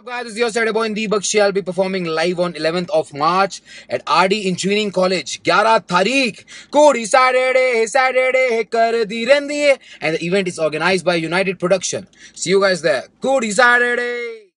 What's up guys, is your Saturday boy and Deepak I'll be performing live on 11th of March at RD Engineering College, 11th Tariq. Kodi Saturday, Saturday, kar di rendi And the event is organized by United Production. See you guys there. Kodi Saturday.